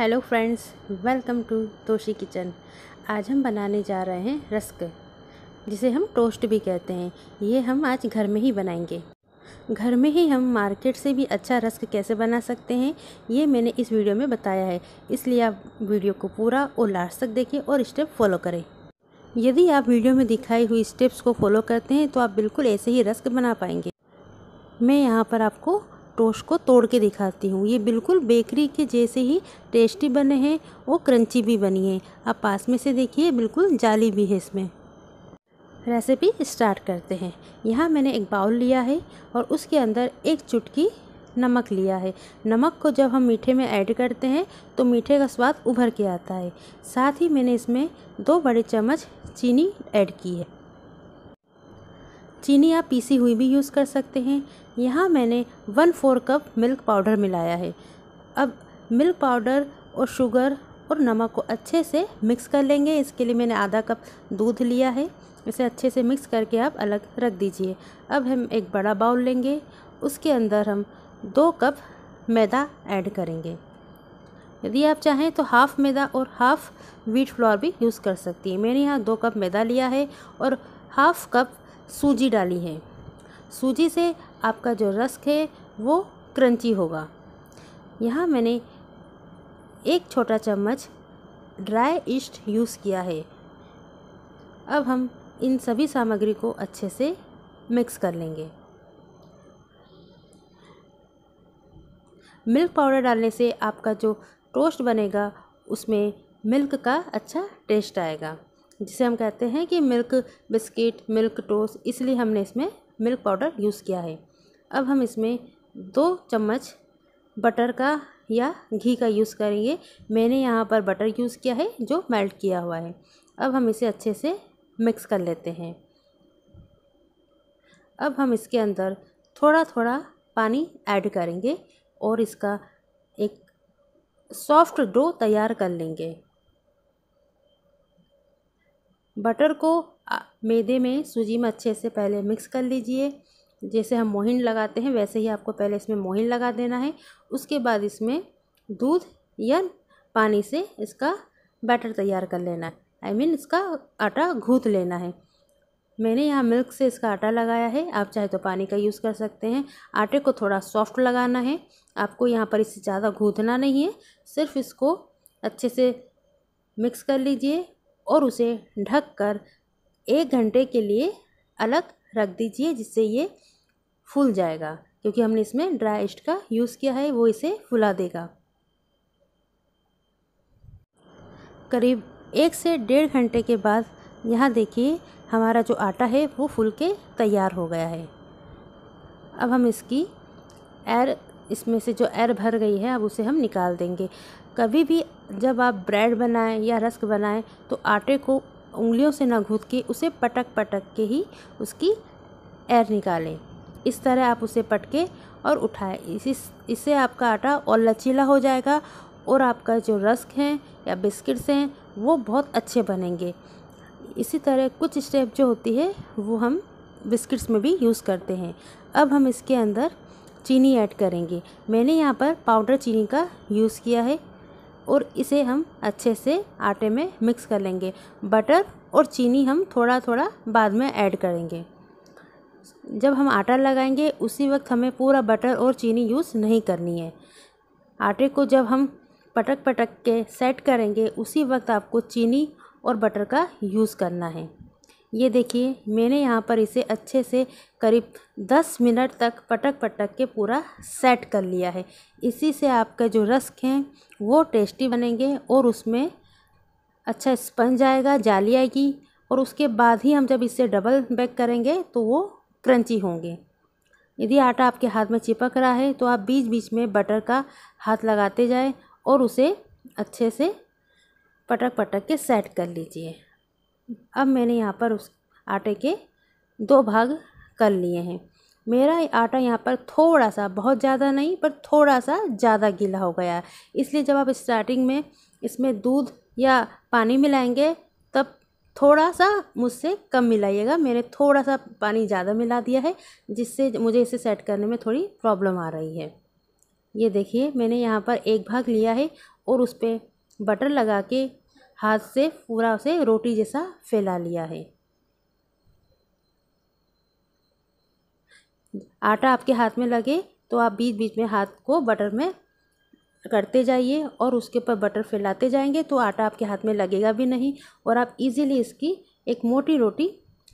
hello friends welcome to Toshi Kitchen आज हम बनाने जा रहे हैं रस्क जिसे हम टोस्ट भी कहते हैं ये हम आज घर में ही बनाएंगे घर में ही हम मार्केट से भी अच्छा रस्क कैसे बना सकते हैं ये मैंने इस वीडियो में बताया है इसलिए आप वीडियो को पूरा और लास्ट तक देखें और स्टेप फॉलो करें यदि आप वीडियो में दिखाई हुई स्टेप्स को फॉलो करते हैं तो आप बिल्कुल ऐसे ही रस्क बना पाएंगे मैं यहाँ पर आपको टोस्ट को तोड़ के दिखाती हूँ ये बिल्कुल बेकरी के जैसे ही टेस्टी बने हैं और क्रंची भी बनी है आप पास में से देखिए बिल्कुल जाली भी है इसमें रेसिपी स्टार्ट करते हैं यहाँ मैंने एक बाउल लिया है और उसके अंदर एक चुटकी नमक लिया है नमक को जब हम मीठे में ऐड करते हैं तो मीठे का स्वाद उभर के आता है साथ ही मैंने इसमें दो बड़े चम्मच चीनी ऐड की है चीनी आप पीसी हुई भी यूज़ कर सकते हैं यहाँ मैंने one four cup milk powder मिलाया है अब मिल्क पाउडर और शुगर और नमक को अच्छे से मिक्स कर लेंगे इसके लिए मैंने आधा कप दूध लिया है इसे अच्छे से मिक्स करके आप अलग रख दीजिए अब हम एक बड़ा बाउल लेंगे उसके अंदर हम दो कप मैदा ऐड करेंगे यदि आप चाहें तो हाफ़ मैदा और हाफ़ व्हीट फ्लोर भी यूज़ कर सकती हैं मैंने यहाँ दो कप मैदा लिया है और हाफ़ कप सूजी डाली है सूजी से आपका जो रस्क है वो क्रंची होगा यहाँ मैंने एक छोटा चम्मच ड्राई ईस्ट यूज़ किया है अब हम इन सभी सामग्री को अच्छे से मिक्स कर लेंगे मिल्क पाउडर डालने से आपका जो टोस्ट बनेगा उसमें मिल्क का अच्छा टेस्ट आएगा जिसे हम कहते हैं कि मिल्क बिस्किट मिल्क टोस्ट इसलिए हमने इसमें मिल्क पाउडर यूज़ किया है अब हम इसमें दो चम्मच बटर का या घी का यूज़ करेंगे मैंने यहाँ पर बटर यूज़ किया है जो मेल्ट किया हुआ है अब हम इसे अच्छे से मिक्स कर लेते हैं अब हम इसके अंदर थोड़ा थोड़ा पानी ऐड करेंगे और इसका एक सॉफ्ट डो तैयार कर लेंगे बटर को मैदे में सूजी में अच्छे से पहले मिक्स कर लीजिए जैसे हम मोहिन लगाते हैं वैसे ही आपको पहले इसमें मोहिन लगा देना है उसके बाद इसमें दूध या पानी से इसका बैटर तैयार कर लेना है आई I मीन mean, इसका आटा घूत लेना है मैंने यहाँ मिल्क से इसका आटा लगाया है आप चाहे तो पानी का यूज़ कर सकते हैं आटे को थोड़ा सॉफ्ट लगाना है आपको यहाँ पर इससे ज़्यादा घूतना नहीं है सिर्फ इसको अच्छे से मिक्स कर लीजिए और उसे ढक कर एक घंटे के लिए अलग रख दीजिए जिससे ये फूल जाएगा क्योंकि हमने इसमें ड्राई ईस्ट का यूज़ किया है वो इसे फुला देगा करीब एक से डेढ़ घंटे के बाद यहाँ देखिए हमारा जो आटा है वो फूल के तैयार हो गया है अब हम इसकी एयर इसमें से जो एयर भर गई है अब उसे हम निकाल देंगे कभी भी जब आप ब्रेड बनाएं या रस्क बनाएं तो आटे को उंगलियों से ना घूद के उसे पटक पटक के ही उसकी एयर निकालें इस तरह आप उसे पटके और उठाएं इसी इससे आपका आटा और लचीला हो जाएगा और आपका जो रस्क हैं या बिस्किट्स हैं वो बहुत अच्छे बनेंगे इसी तरह कुछ स्टेप जो होती है वो हम बिस्किट्स में भी यूज़ करते हैं अब हम इसके अंदर चीनी ऐड करेंगे मैंने यहाँ पर पाउडर चीनी का यूज़ किया है और इसे हम अच्छे से आटे में मिक्स कर लेंगे बटर और चीनी हम थोड़ा थोड़ा बाद में ऐड करेंगे जब हम आटा लगाएंगे उसी वक्त हमें पूरा बटर और चीनी यूज़ नहीं करनी है आटे को जब हम पटक पटक के सेट करेंगे उसी वक्त आपको चीनी और बटर का यूज़ करना है ये देखिए मैंने यहाँ पर इसे अच्छे से करीब दस मिनट तक पटक पटक के पूरा सेट कर लिया है इसी से आपका जो रस्क हैं वो टेस्टी बनेंगे और उसमें अच्छा स्पंज आएगा जाली आएगी और उसके बाद ही हम जब इसे डबल बैक करेंगे तो वो क्रंची होंगे यदि आटा आपके हाथ में चिपक रहा है तो आप बीच बीच में बटर का हाथ लगाते जाएं और उसे अच्छे से पटक पटक के सेट कर लीजिए अब मैंने यहाँ पर उस आटे के दो भाग कर लिए हैं मेरा आटा यहाँ पर थोड़ा सा बहुत ज़्यादा नहीं पर थोड़ा सा ज़्यादा गीला हो गया है इसलिए जब आप स्टार्टिंग में इसमें दूध या पानी मिलाएंगे थोड़ा सा मुझसे कम मिलाइएगा मैंने थोड़ा सा पानी ज़्यादा मिला दिया है जिससे मुझे इसे सेट करने में थोड़ी प्रॉब्लम आ रही है ये देखिए मैंने यहाँ पर एक भाग लिया है और उस पर बटर लगा के हाथ से पूरा उसे रोटी जैसा फैला लिया है आटा आपके हाथ में लगे तो आप बीच बीच में हाथ को बटर में करते जाइए और उसके ऊपर बटर फैलाते जाएंगे तो आटा आपके हाथ में लगेगा भी नहीं और आप इजीली इसकी एक मोटी रोटी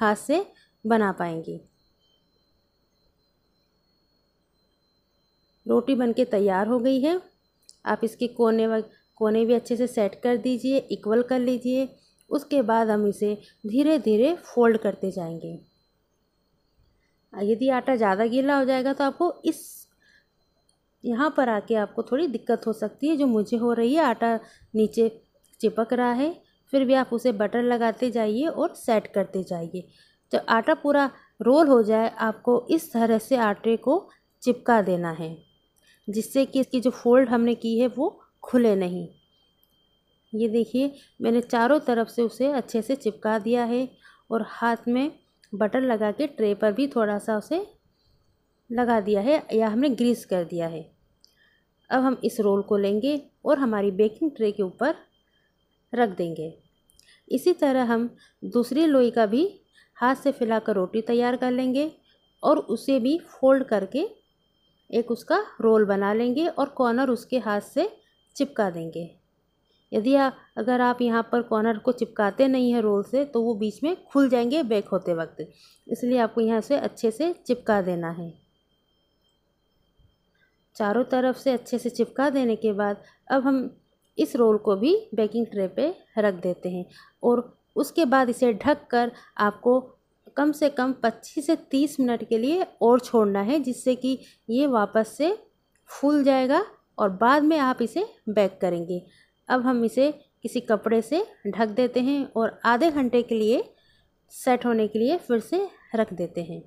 हाथ से बना पाएंगी रोटी बनके तैयार हो गई है आप इसके कोने व कोने भी अच्छे से सेट कर दीजिए इक्वल कर लीजिए उसके बाद हम इसे धीरे धीरे फोल्ड करते जाएंगे यदि आटा ज़्यादा गीला हो जाएगा तो आपको इस यहाँ पर आके आपको थोड़ी दिक्कत हो सकती है जो मुझे हो रही है आटा नीचे चिपक रहा है फिर भी आप उसे बटर लगाते जाइए और सेट करते जाइए जब आटा पूरा रोल हो जाए आपको इस तरह से आटे को चिपका देना है जिससे कि इसकी जो फोल्ड हमने की है वो खुले नहीं ये देखिए मैंने चारों तरफ से उसे अच्छे से चिपका दिया है और हाथ में बटर लगा के ट्रे पर भी थोड़ा सा उसे लगा दिया है या हमने ग्रीस कर दिया है अब हम इस रोल को लेंगे और हमारी बेकिंग ट्रे के ऊपर रख देंगे इसी तरह हम दूसरी लोई का भी हाथ से फैलाकर रोटी तैयार कर लेंगे और उसे भी फोल्ड करके एक उसका रोल बना लेंगे और कॉर्नर उसके हाथ से चिपका देंगे यदि आ, अगर आप यहाँ पर कॉर्नर को चिपकाते नहीं हैं रोल से तो वो बीच में खुल जाएंगे बेक होते वक्त इसलिए आपको यहाँ से अच्छे से चिपका देना है चारों तरफ से अच्छे से चिपका देने के बाद अब हम इस रोल को भी बेकिंग ट्रे पे रख देते हैं और उसके बाद इसे ढक कर आपको कम से कम 25 से 30 मिनट के लिए और छोड़ना है जिससे कि ये वापस से फूल जाएगा और बाद में आप इसे बेक करेंगे अब हम इसे किसी कपड़े से ढक देते हैं और आधे घंटे के लिए सेट होने के लिए फिर से रख देते हैं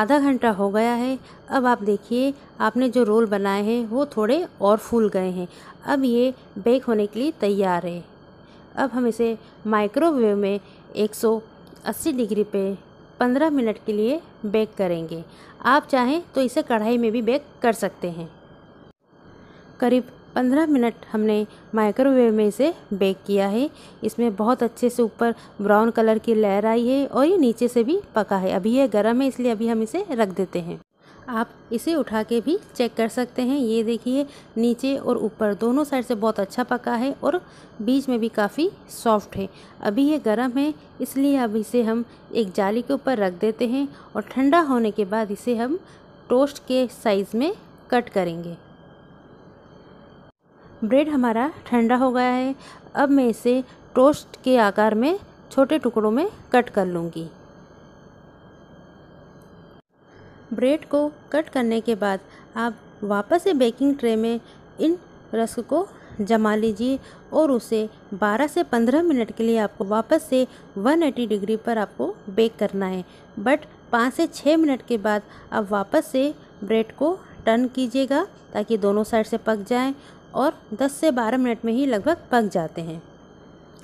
आधा घंटा हो गया है अब आप देखिए आपने जो रोल बनाए हैं वो थोड़े और फूल गए हैं अब ये बेक होने के लिए तैयार है अब हम इसे माइक्रोवेव में 180 डिग्री पे 15 मिनट के लिए बेक करेंगे आप चाहें तो इसे कढ़ाई में भी बेक कर सकते हैं करीब पंद्रह मिनट हमने माइक्रोवेव में इसे बेक किया है इसमें बहुत अच्छे से ऊपर ब्राउन कलर की लहर आई है और ये नीचे से भी पका है अभी ये गर्म है इसलिए अभी हम इसे रख देते हैं आप इसे उठा के भी चेक कर सकते हैं ये देखिए नीचे और ऊपर दोनों साइड से बहुत अच्छा पका है और बीच में भी काफ़ी सॉफ्ट है अभी ये गर्म है इसलिए अब इसे हम एक जाली के ऊपर रख देते हैं और ठंडा होने के बाद इसे हम टोस्ट के साइज़ में कट करेंगे ब्रेड हमारा ठंडा हो गया है अब मैं इसे टोस्ट के आकार में छोटे टुकड़ों में कट कर लूँगी ब्रेड को कट करने के बाद आप वापस से बेकिंग ट्रे में इन रस्क को जमा लीजिए और उसे 12 से 15 मिनट के लिए आपको वापस से 180 डिग्री पर आपको बेक करना है बट 5 से 6 मिनट के बाद आप वापस से ब्रेड को टर्न कीजिएगा ताकि दोनों साइड से पक जाएं और 10 से 12 मिनट में ही लगभग पक जाते हैं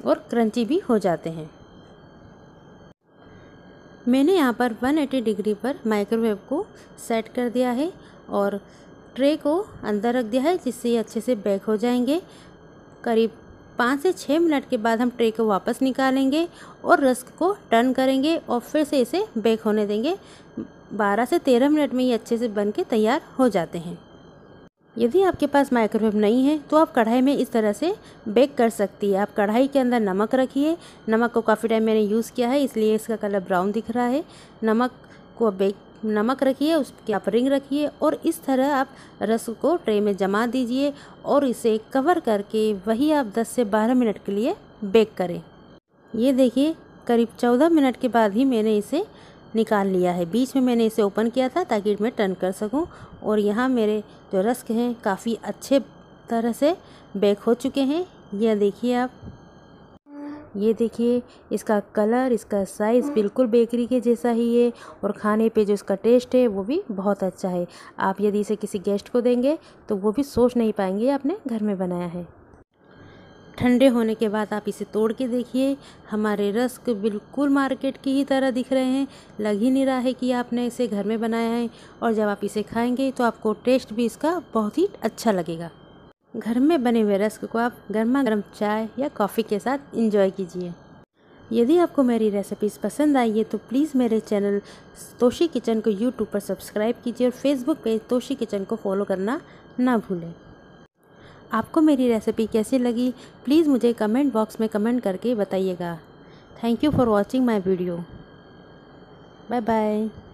और क्रंची भी हो जाते हैं मैंने यहाँ पर 180 डिग्री पर माइक्रोवेव को सेट कर दिया है और ट्रे को अंदर रख दिया है जिससे ये अच्छे से बैक हो जाएंगे करीब पाँच से छः मिनट के बाद हम ट्रे को वापस निकालेंगे और रस्क को टर्न करेंगे और फिर से इसे बेक होने देंगे बारह से तेरह मिनट में ये अच्छे से बन के तैयार हो जाते हैं यदि आपके पास माइक्रोवेव नहीं है तो आप कढ़ाई में इस तरह से बेक कर सकती है आप कढ़ाई के अंदर नमक रखिए नमक को काफ़ी टाइम मैंने यूज़ किया है इसलिए इसका कलर ब्राउन दिख रहा है नमक को बेक नमक रखिए उसके आप रिंग रखिए और इस तरह आप रस को ट्रे में जमा दीजिए और इसे कवर करके वही आप 10 से 12 मिनट के लिए बेक करें ये देखिए करीब 14 मिनट के बाद ही मैंने इसे निकाल लिया है बीच में मैंने इसे ओपन किया था ताकि मैं टर्न कर सकूं और यहाँ मेरे जो रस्क हैं काफ़ी अच्छे तरह से बैक हो चुके हैं यह देखिए आप ये देखिए इसका कलर इसका साइज़ बिल्कुल बेकरी के जैसा ही है और खाने पे जो इसका टेस्ट है वो भी बहुत अच्छा है आप यदि इसे किसी गेस्ट को देंगे तो वो भी सोच नहीं पाएंगे आपने घर में बनाया है ठंडे होने के बाद आप इसे तोड़ के देखिए हमारे रस्क बिल्कुल मार्केट की ही तरह दिख रहे हैं लग ही नहीं रहा है कि आपने इसे घर में बनाया है और जब आप इसे खाएंगे तो आपको टेस्ट भी इसका बहुत ही अच्छा लगेगा घर में बने हुए रस्क को आप गर्मा गर्म चाय या कॉफ़ी के साथ इंजॉय कीजिए यदि आपको मेरी रेसिपीज़ पसंद आई है तो प्लीज़ मेरे चैनल तोशी किचन को यूट्यूब पर सब्सक्राइब कीजिए और फेसबुक पेज तोशी किचन को फॉलो करना ना भूलें आपको मेरी रेसिपी कैसी लगी प्लीज़ मुझे कमेंट बॉक्स में कमेंट करके बताइएगा thank you for watching my video bye bye